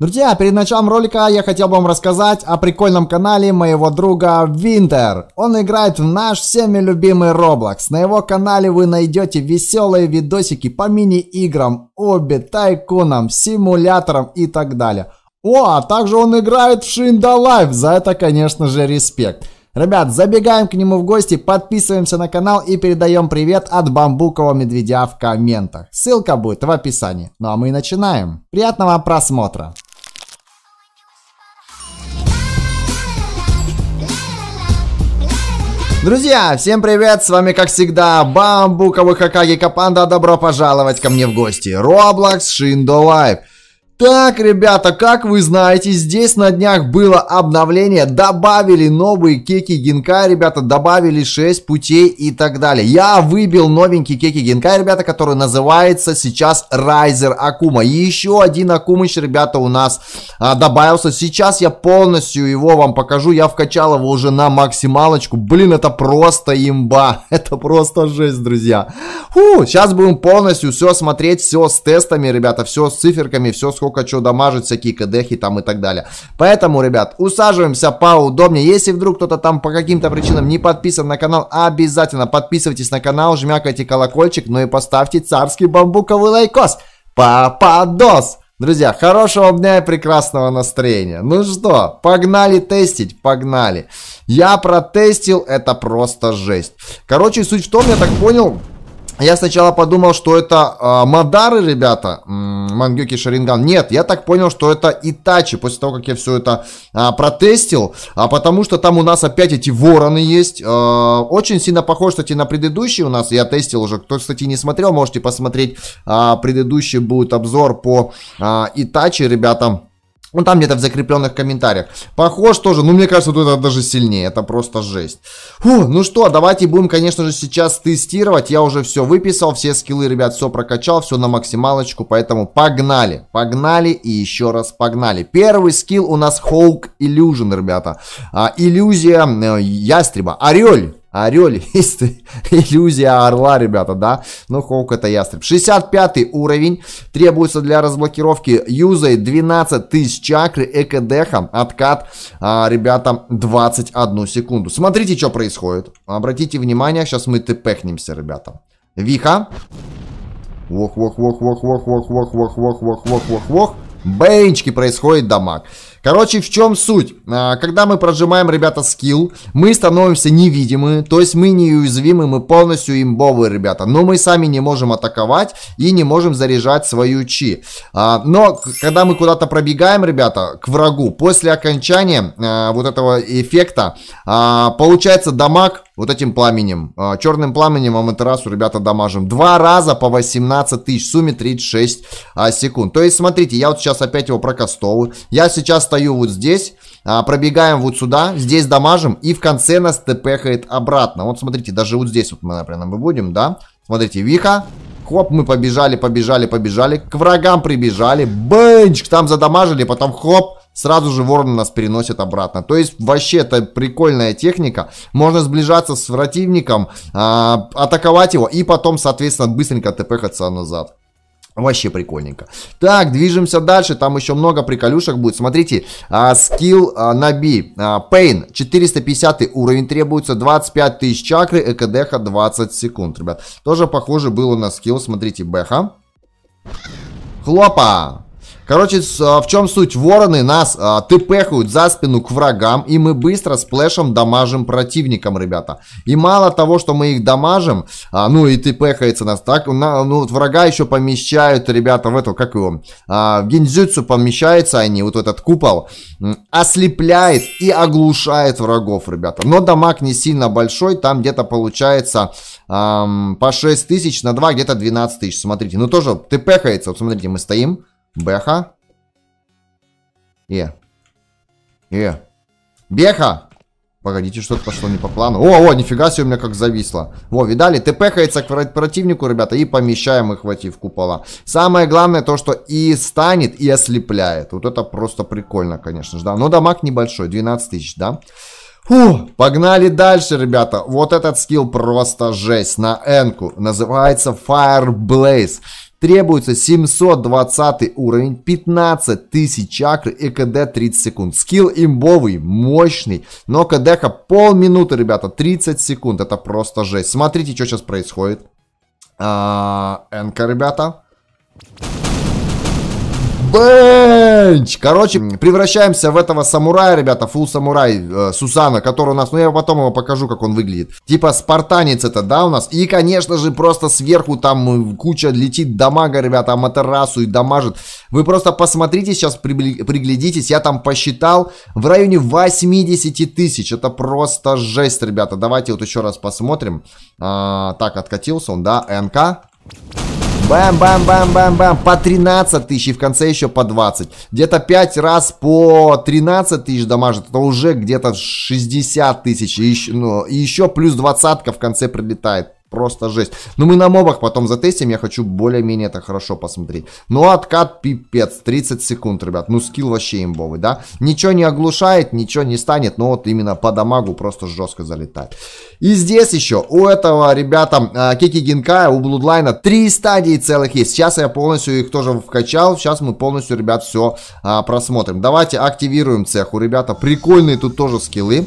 Друзья, перед началом ролика я хотел бы вам рассказать о прикольном канале моего друга Винтер. Он играет в наш всеми любимый Roblox. На его канале вы найдете веселые видосики по мини-играм, обе, тайкунам, симуляторам и так далее. О, а также он играет в Шинда Лайф, за это, конечно же, респект. Ребят, забегаем к нему в гости, подписываемся на канал и передаем привет от бамбукового медведя в комментах. Ссылка будет в описании. Ну а мы начинаем. Приятного просмотра! Друзья, всем привет, с вами как всегда Бамбуковый Хакаги Капанда, добро пожаловать ко мне в гости. Roblox Шиндо Лайв. Так, ребята, как вы знаете, здесь на днях было обновление, добавили новые кеки генка, ребята, добавили 6 путей и так далее. Я выбил новенький кеки генка, ребята, который называется сейчас Райзер Акума. И еще один Акумыч, ребята, у нас а, добавился. Сейчас я полностью его вам покажу, я вкачал его уже на максималочку. Блин, это просто имба, это просто жесть, друзья. Фу, сейчас будем полностью все смотреть, все с тестами, ребята, все с циферками, все с сколько что дамажит, всякие кдхи там и так далее. Поэтому, ребят, усаживаемся поудобнее. Если вдруг кто-то там по каким-то причинам не подписан на канал, обязательно подписывайтесь на канал, жмякайте колокольчик, ну и поставьте царский бамбуковый лайкос. Попадос! Друзья, хорошего дня и прекрасного настроения. Ну что, погнали тестить? Погнали. Я протестил, это просто жесть. Короче, суть в том, я так понял, я сначала подумал, что это э, Мадары, ребята, Мангюки Шаринган. Нет, я так понял, что это Итачи, после того, как я все это э, протестил. А потому что там у нас опять эти вороны есть. Э, очень сильно похож, кстати, на предыдущий у нас. Я тестил уже. Кто, кстати, не смотрел, можете посмотреть. Э, предыдущий будет обзор по э, Итачи, ребятам. Ну, там где-то в закрепленных комментариях. Похож тоже, ну, мне кажется, тут это даже сильнее. Это просто жесть. Фу, ну что, давайте будем, конечно же, сейчас тестировать. Я уже все выписал, все скиллы, ребят, все прокачал, все на максималочку. Поэтому погнали, погнали и еще раз погнали. Первый скилл у нас Hulk Illusion, ребята. А, иллюзия э, ястреба. Орель. Орел есть иллюзия орла, ребята, да? Ну, Хоук это ястреб. 65 уровень требуется для разблокировки юзой 12 тысяч чакры, экодехом, откат, а, ребята, 21 секунду. Смотрите, что происходит. Обратите внимание, сейчас мы тпхнемся, ребята. Виха. Вох, вох, вох, вох, вох, вох, вох, вох, вох, вох, вох, вох, вох. Бэйнчики происходит дамаг. Короче, в чем суть? А, когда мы прожимаем, ребята, скилл, мы становимся невидимы, то есть мы неуязвимы, мы полностью имбовые, ребята. Но мы сами не можем атаковать и не можем заряжать свою чи. А, но когда мы куда-то пробегаем, ребята, к врагу, после окончания а, вот этого эффекта, получается дамаг вот этим пламенем, черным пламенем Аматерасу, ребята, дамажим. Два раза по 18 тысяч, в сумме 36 секунд. То есть, смотрите, я вот сейчас опять его прокастовываю. Я сейчас стою вот здесь, а, пробегаем вот сюда, здесь дамажим, и в конце нас тпхает обратно. Вот смотрите, даже вот здесь вот мы, например, мы будем, да? Смотрите, Виха, Хоп, мы побежали, побежали, побежали. К врагам прибежали. Бенчик там задамажили, потом хоп. Сразу же ворон нас переносит обратно. То есть, вообще, это прикольная техника. Можно сближаться с противником, а, атаковать его и потом, соответственно, быстренько тпхаться назад. Вообще прикольненько. Так, движемся дальше. Там еще много приколюшек будет. Смотрите, а, скилл а, на B. А, Pain 450 уровень требуется. 25 тысяч чакры. ЭКДХ 20 секунд, ребят. Тоже похоже было на скилл. Смотрите, Бэха. Хлопа. Короче, а, в чем суть? Вороны нас а, тыпехают за спину к врагам, и мы быстро сплэшем дамажим противникам, ребята. И мало того, что мы их дамажим, а, ну и тыпехается нас так, на, ну вот врага еще помещают, ребята, в эту, как его, а, в гинзюцу помещаются они, вот этот купол, ослепляет и оглушает врагов, ребята. Но дамаг не сильно большой, там где-то получается по 6 тысяч на 2, где-то 12 тысяч, смотрите. Ну тоже тыпехается, вот смотрите, мы стоим, Беха. Э. Э. Беха! Погодите, что-то пошло не по плану. О, о, нифига себе у меня как зависло. Во, видали? Ты пехается к противнику, ребята, и помещаем их в эти в купола. Самое главное то, что и станет, и ослепляет. Вот это просто прикольно, конечно же, да. Но дамаг небольшой, 12 тысяч, да? Фу, погнали дальше, ребята. Вот этот скилл просто жесть на энку. Называется Fire Blaze. Требуется 720 уровень, 15 тысяч чакр и КД 30 секунд. Скилл имбовый, мощный, но КДХ полминуты, ребята, 30 секунд. Это просто жесть. Смотрите, что сейчас происходит. А, Энка, ребята бенч. Короче, превращаемся в этого самурая, ребята, фул самурай э, Сусана, который у нас, ну я потом его покажу, как он выглядит. Типа спартанец это, да, у нас. И, конечно же, просто сверху там э, куча летит дамага, ребята, Аматерасу и дамажит. Вы просто посмотрите сейчас, приглядитесь, я там посчитал в районе 80 тысяч. Это просто жесть, ребята. Давайте вот еще раз посмотрим. А, так, откатился он, да, НК. Бам-бам-бам-бам-бам. По 13 тысяч и в конце еще по 20. Где-то 5 раз по 13 тысяч дамажит. Это уже где-то 60 тысяч. И еще, ну, и еще плюс двадцатка в конце прилетает просто жесть. Но ну, мы на мобах потом затестим, я хочу более-менее это хорошо посмотреть. Ну, откат пипец, 30 секунд, ребят. Ну, скилл вообще имбовый, да? Ничего не оглушает, ничего не станет, но вот именно по дамагу просто жестко залетает. И здесь еще у этого, ребята, а, Кики Гинкая, у Блудлайна три стадии целых есть. Сейчас я полностью их тоже вкачал, сейчас мы полностью, ребят, все а, просмотрим. Давайте активируем цеху, ребята. Прикольные тут тоже скиллы.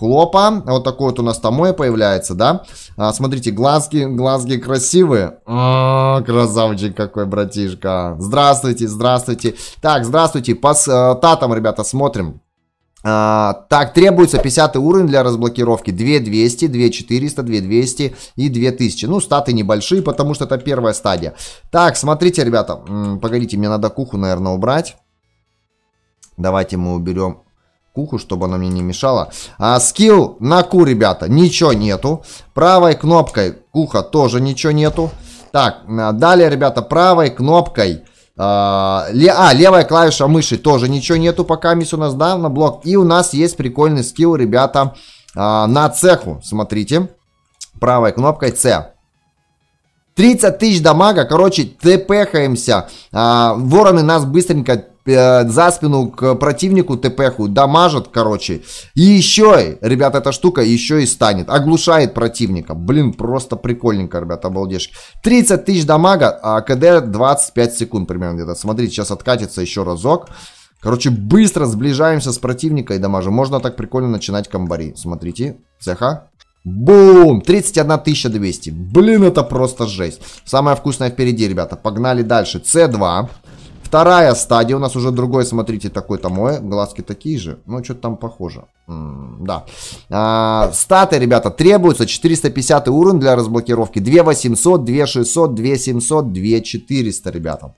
Хлопа. Вот такой вот у нас Томоя появляется, да? А, смотрите, глазки, глазки красивые. А, красавчик какой, братишка. Здравствуйте, здравствуйте. Так, здравствуйте. По э, татам, ребята, смотрим. А, так, требуется 50 уровень для разблокировки. 2200, 2400, 2200 и 2000. Ну, статы небольшие, потому что это первая стадия. Так, смотрите, ребята. М -м, погодите, мне надо куху, наверное, убрать. Давайте мы уберем куху, чтобы она мне не мешала. А, скилл на ку, ребята, ничего нету. Правой кнопкой куха тоже ничего нету. Так, а, далее, ребята, правой кнопкой... А, ле, а, левая клавиша мыши тоже ничего нету пока мисс у нас, да, на блок. И у нас есть прикольный скилл, ребята, а, на цеху, смотрите. Правой кнопкой С. 30 тысяч дамага, короче, тпхаемся. А, вороны нас быстренько Э, за спину к противнику ТПху, дамажит, короче. И еще, ребята, эта штука еще и станет. Оглушает противника. Блин, просто прикольненько, ребята, обалдешки. 30 тысяч дамага, а КД 25 секунд примерно где-то. Смотрите, сейчас откатится еще разок. Короче, быстро сближаемся с противника и дамажим. Можно так прикольно начинать комбари. Смотрите, цеха. Бум! 31 200. Блин, это просто жесть. Самое вкусное впереди, ребята. Погнали дальше. С2. Вторая стадия у нас уже другой, смотрите, такой то мой, глазки такие же. Ну, что-то там похоже. М -м да. А, статы, ребята, требуются 450 урон для разблокировки. 2 800, 2 600, 2 700, 2 400, ребята.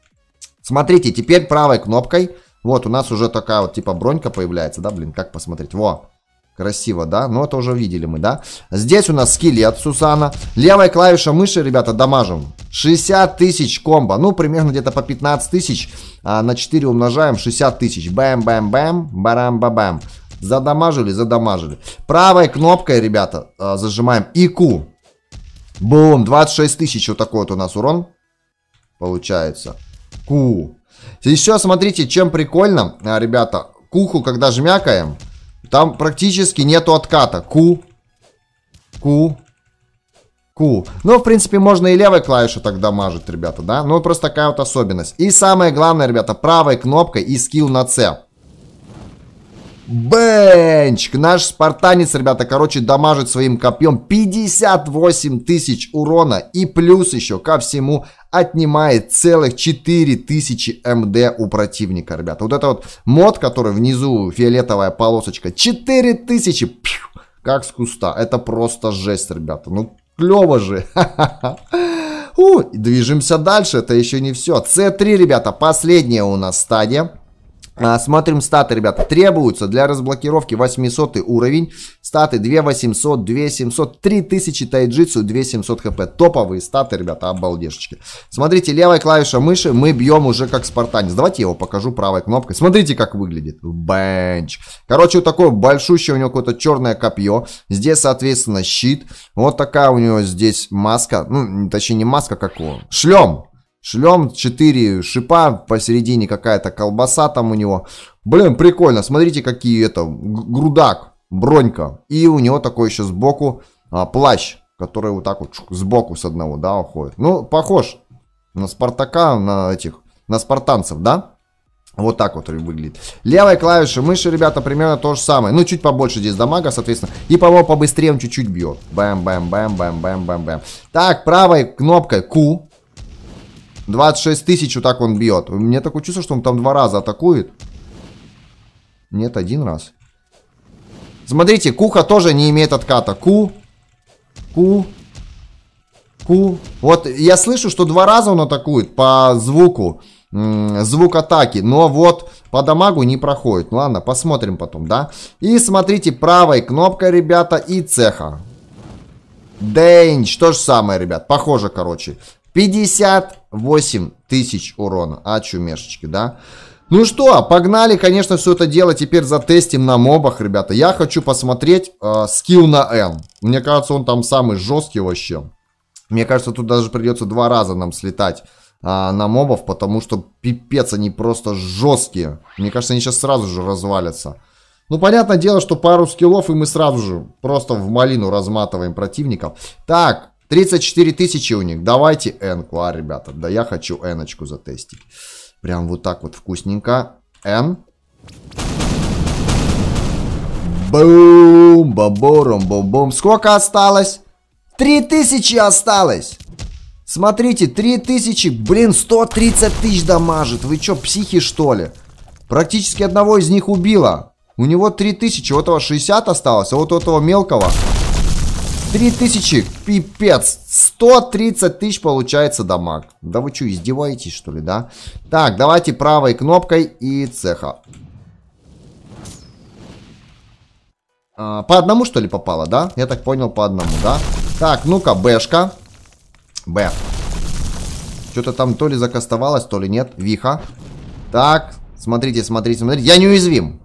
Смотрите, теперь правой кнопкой, вот у нас уже такая вот типа бронька появляется, да, блин, как посмотреть, во. Красиво, да? Но ну, это уже видели мы, да? Здесь у нас скелет Сусана. Левая клавиша мыши, ребята, дамажим. 60 тысяч комбо. Ну, примерно где-то по 15 тысяч. А на 4 умножаем 60 тысяч. Бэм-бэм-бэм. Барам-бабам. Задамажили, задамажили. Правой кнопкой, ребята, а, зажимаем ИКУ. Бум, 26 тысяч вот такой вот у нас урон получается. Ку. Еще смотрите, чем прикольно, а, ребята, куху, когда жмякаем, там практически нету отката. ку, ку, ку. Ну, в принципе, можно и левой клавишу тогда мажить, ребята, да? Ну, просто такая вот особенность. И самое главное, ребята, правой кнопкой и скилл на C. Бенчик. Наш спартанец, ребята, короче, дамажит своим копьем 58 тысяч урона. И плюс еще ко всему отнимает целых 4000 МД у противника, ребята. Вот это вот мод, который внизу фиолетовая полосочка, 4000, пью, как с куста. Это просто жесть, ребята. Ну, клево же. У, движемся дальше, это еще не все. С3, ребята, последняя у нас стадия. А, смотрим статы, ребята. Требуются для разблокировки 800 уровень. Статы 2800, 2700, 3000 тайджицу, 2700 хп. Топовые статы, ребята, обалдешечки. Смотрите, левая клавиша мыши мы бьем уже как спартанец. Давайте я его покажу правой кнопкой. Смотрите, как выглядит. Бенч. Короче, вот такое большущее у него какое-то черное копье. Здесь, соответственно, щит. Вот такая у него здесь маска. Ну, точнее, не маска, как его. Шлем. Шлем 4 шипа, посередине какая-то колбаса там у него. Блин, прикольно, смотрите, какие это, грудак, бронька. И у него такой еще сбоку а, плащ, который вот так вот сбоку с одного, да, уходит. Ну, похож на Спартака, на этих, на спартанцев, да? Вот так вот выглядит. Левой клавишей мыши, ребята, примерно то же самое. Ну, чуть побольше здесь дамага, соответственно. И, по-моему, побыстрее он чуть-чуть бьет. Бэм-бэм-бэм-бэм-бэм-бэм-бэм. Так, правой кнопкой Q 26 тысяч вот так он бьет. Мне такое чувство, что он там два раза атакует. Нет, один раз. Смотрите, Куха тоже не имеет отката. Ку. Ку. Ку. Вот я слышу, что два раза он атакует по звуку. Звук атаки. Но вот по дамагу не проходит. Ну ладно, посмотрим потом, да? И смотрите, правой кнопкой, ребята, и цеха. Дэнч, то же самое, ребят, похоже, короче. 58 тысяч урона. А, чумешечки, да? Ну что, погнали, конечно, все это дело теперь затестим на мобах, ребята. Я хочу посмотреть э, скилл на Н. Мне кажется, он там самый жесткий вообще. Мне кажется, тут даже придется два раза нам слетать э, на мобов, потому что пипец, они просто жесткие. Мне кажется, они сейчас сразу же развалятся. Ну, понятное дело, что пару скиллов, и мы сразу же просто в малину разматываем противников. Так, 34 тысячи у них. Давайте Энку, а, ребята. Да я хочу Эночку затестить. Прям вот так вот вкусненько. Н. Бум, бабором, бом-бом. Сколько осталось? 3000 осталось. Смотрите, 3000, блин, 130 тысяч дамажит. Вы что, психи что ли? Практически одного из них убило. У него 3000, у этого 60 осталось, а вот у этого мелкого 3000, пипец, 130 тысяч получается дамаг. Да вы что, издеваетесь что ли, да? Так, давайте правой кнопкой и цеха. А, по одному что ли попало, да? Я так понял, по одному, да? Так, ну-ка, Бэшка. Б. Что-то там то ли закастовалось, то ли нет. Виха. Так, смотрите, смотрите, смотрите. Я неуязвим.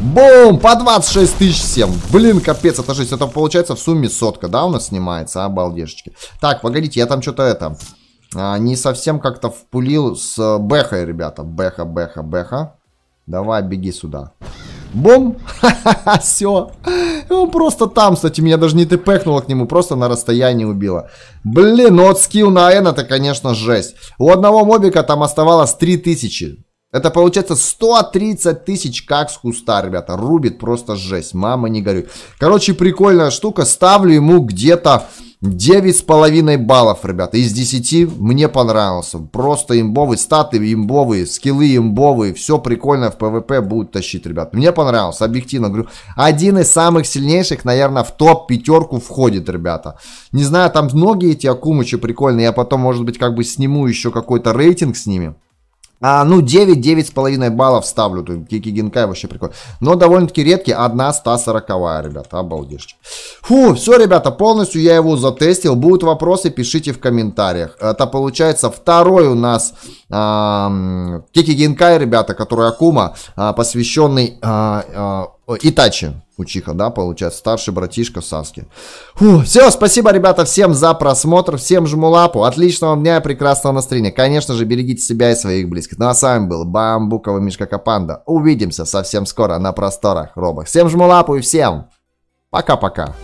Бум! По 26 тысяч всем. Блин, капец, это жесть. Это получается в сумме сотка, да, у нас снимается? Обалдежечки. Так, погодите, я там что-то это... А, не совсем как-то впулил с Бэхой, ребята. Бэха, Бэха, Бэха. Давай, беги сюда. Бум! Ха-ха-ха, все. Он просто там, кстати, меня даже не ты тпхнуло к нему, просто на расстоянии убило. Блин, ну вот скилл на N это, конечно, жесть. У одного мобика там оставалось 3000. Это получается 130 тысяч как с куста, ребята. Рубит просто жесть. Мама, не горюй. Короче, прикольная штука. Ставлю ему где-то с половиной баллов, ребята. Из 10 мне понравился. Просто имбовый. Статы имбовые, скиллы имбовые. Все прикольно в ПВП будет тащить, ребят. Мне понравился, объективно говорю. Один из самых сильнейших, наверное, в топ-пятерку входит, ребята. Не знаю, там многие эти акумычи прикольные. Я потом, может быть, как бы сниму еще какой-то рейтинг с ними. А, ну, 9, 9,5 баллов ставлю. Кики Гинкай вообще прикольно. Но довольно-таки редкий. Одна 140, ребята. Обалдеж. Фу, все, ребята, полностью я его затестил. Будут вопросы, пишите в комментариях. Это получается второй у нас а, Кики Гинкай, ребята, который Акума, а, посвященный а, а, о, Итачи Учиха, да, получается, старший братишка Саски. все, спасибо, ребята, всем за просмотр, всем жму лапу, отличного дня и прекрасного настроения. Конечно же, берегите себя и своих близких. Ну а с вами был Бамбуковый Мишка Капанда. Увидимся совсем скоро на просторах робах. Всем жму лапу и всем пока-пока.